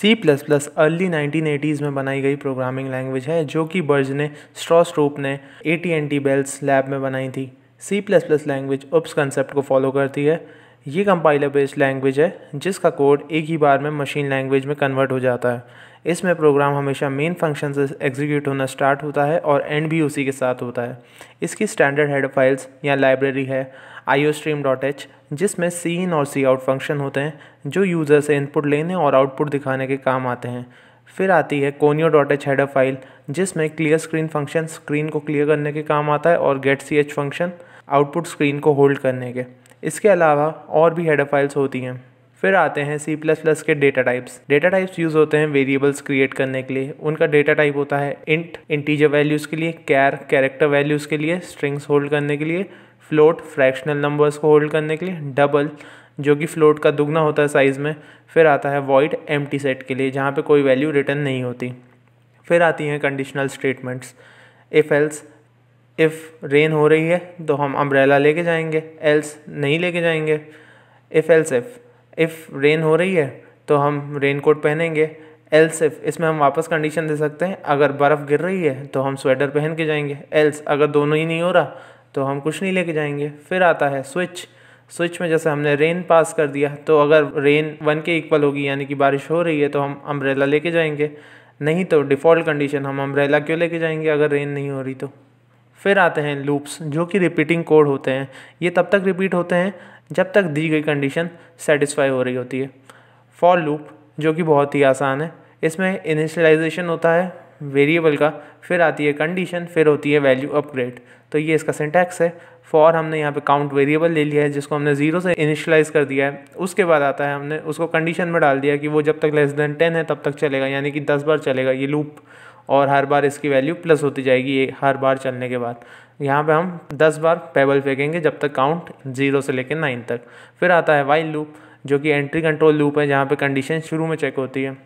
सी plus plus early nineteen eighties में बनाई गई प्रोग्रामिंग लैंग्वेज है जो कि बर्ज ने स्ट्रॉस ने A T and T Bells lab में बनाई थी C plus plus language OOPS concept को फॉलो करती है ये कंपाइलर बेस्ड लैंग्वेज है जिसका कोड एक ही बार में मशीन लैंग्वेज में कन्वर्ट हो जाता है इसमें प्रोग्राम हमेशा मेन फंक्शन से एग्जीक्यूट होना स्टार्ट होता है और एंड भी उसी के साथ होता है इसकी स्टैंडर्ड हेड फाइल्स या लाइब्रेरी है I O stream dot H जिसमें सी इन और सी आउट फंक्शन होते हैं जो यूज़र से इनपुट लेने और आउटपुट दिखाने के काम आते हैं फिर आती है conio dot H header file जिसमें क्लियर स्क्रीन फंक्शन स्क्रीन को क्लियर करने के काम आता है और get C H function output screen को होल्ड करने के इसके अलावा और भी हेडर फाइल्स होती हैं फिर आते हैं सी प्लस प्लस के data types data types use होते हैं वेरिएबल्स क्रिएट करने के लिए उनका डेटा टाइप होता है इंट इंटीजर वैल्यूज़ के लिए कैर कैरेक्टर वैल्यूज़ के लिए स्ट्रिंग्स होल्ड करने के लिए फ्लोट फ्रैक्शनल नंबर्स को होल्ड करने के लिए डबल जो कि फ्लोट का दुगना होता है साइज़ में फिर आता है वॉइड एम सेट के लिए जहाँ पर कोई वैल्यू रिटर्न नहीं होती फिर आती हैं conditional statements if else if rain हो रही है तो हम अम्ब्रेला लेके जाएंगे एल्स नहीं लेके जाएंगे if else if if rain हो रही है तो हम रेन कोट पहनेंगे एल्स इफ़ इसमें हम वापस कंडीशन दे सकते हैं अगर बर्फ़ गिर रही है तो हम स्वेटर पहन के जाएंगे एल्स अगर दोनों ही नहीं हो रहा तो हम कुछ नहीं लेके जाएंगे फिर आता है स्विच स्विच में जैसे हमने रेन पास कर दिया तो अगर रेन वन के इक्वल होगी यानी कि बारिश हो रही है तो हम अम्ब्रेला लेके जाएंगे नहीं तो डिफ़ॉल्ट कंडीशन हम अम्ब्रेला क्यों लेके जाएंगे अगर रेन नहीं हो रही तो फिर आते हैं लूप्स जो कि रिपीटिंग कोड होते हैं ये तब तक रिपीट होते हैं जब तक दी गई कंडीशन सेटिस्फाई हो रही होती है फॉर लूप जो कि बहुत ही आसान है इसमें इनिशलाइजेशन होता है वेरिएबल का फिर आती है कंडीशन फिर होती है वैल्यू अपग्रेड तो ये इसका सिंटैक्स है फॉर हमने यहाँ पे काउंट वेरिएबल ले लिया है जिसको हमने ज़ीरो से इनिशलाइज कर दिया है उसके बाद आता है हमने उसको कंडीशन में डाल दिया कि वो जब तक लेस देन टेन है तब तक चलेगा यानी कि दस बार चलेगा ये लूप और हर बार इसकी वैल्यू प्लस होती जाएगी ये हर बार चलने के बाद यहाँ पे हम दस बार पेबल फेंकेंगे जब तक काउंट जीरो से लेकर नाइन तक फिर आता है वाइल लूप जो कि एंट्री कंट्रोल लूप है जहाँ पे कंडीशन शुरू में चेक होती है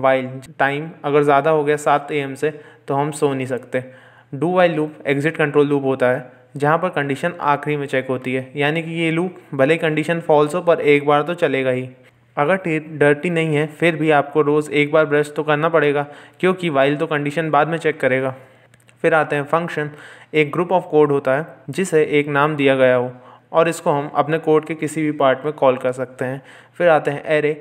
वाइल टाइम अगर ज़्यादा हो गया सात ए से तो हम सो नहीं सकते do while loop exit control loop होता है जहाँ पर कंडीशन आखिरी में चेक होती है यानी कि ये लूप भले कंडीशन फॉल्स हो पर एक बार तो चलेगा ही अगर डर्टी नहीं है फिर भी आपको रोज़ एक बार ब्रश तो करना पड़ेगा क्योंकि वाइल तो कंडीशन बाद में चेक करेगा फिर आते हैं फंक्शन एक ग्रुप ऑफ कोड होता है जिसे एक नाम दिया गया हो और इसको हम अपने कोड के किसी भी पार्ट में कॉल कर सकते हैं फिर आते हैं एरे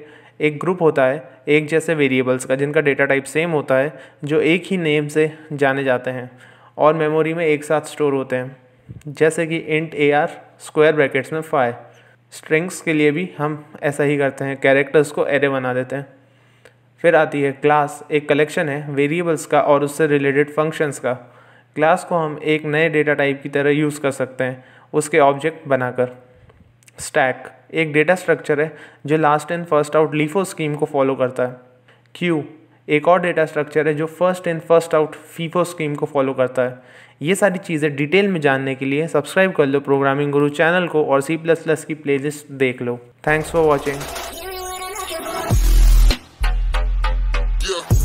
एक ग्रुप होता है एक जैसे वेरिएबल्स का जिनका डेटा टाइप सेम होता है जो एक ही नेम से जाने जाते हैं और मेमोरी में एक साथ स्टोर होते हैं जैसे कि int A R square brackets में फाइव स्ट्रिंग्स के लिए भी हम ऐसा ही करते हैं कैरेक्टर्स को एरे बना देते हैं फिर आती है क्लास एक कलेक्शन है वेरिएबल्स का और उससे रिलेटेड फंक्शंस का क्लास को हम एक नए डेटा टाइप की तरह यूज़ कर सकते हैं उसके ऑब्जेक्ट बनाकर स्टैक एक डेटा स्ट्रक्चर है जो last in first out LIFO scheme को फॉलो करता है क्यू एक और डेटा स्ट्रक्चर है जो first in first out FIFO scheme को फॉलो करता है ये सारी चीज़ें डिटेल में जानने के लिए सब्सक्राइब कर लो प्रोग्रामिंग गुरु चैनल को और सी प्लस प्लस की प्ले देख लो थैंक्स फॉर वॉचिंग